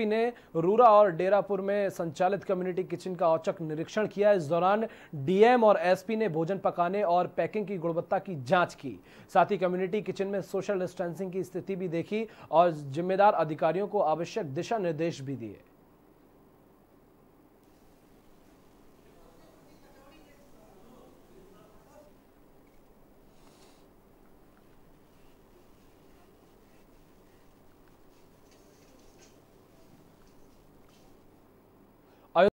SSP ने रूरा और डेरापुर में संचालित कम्युनिटी किचन का औचक निरीक्षण किया इस दौरान डीएम और एसपी ने भोजन पकाने और पैकिंग की गुणवत्ता की जांच की साथ ही कम्युनिटी किचन में सोशल डिस्टेंसिंग की स्थिति भी देखी और जिम्मेदार अधिकारियों को आवश्यक दिशा निर्देश भी दिए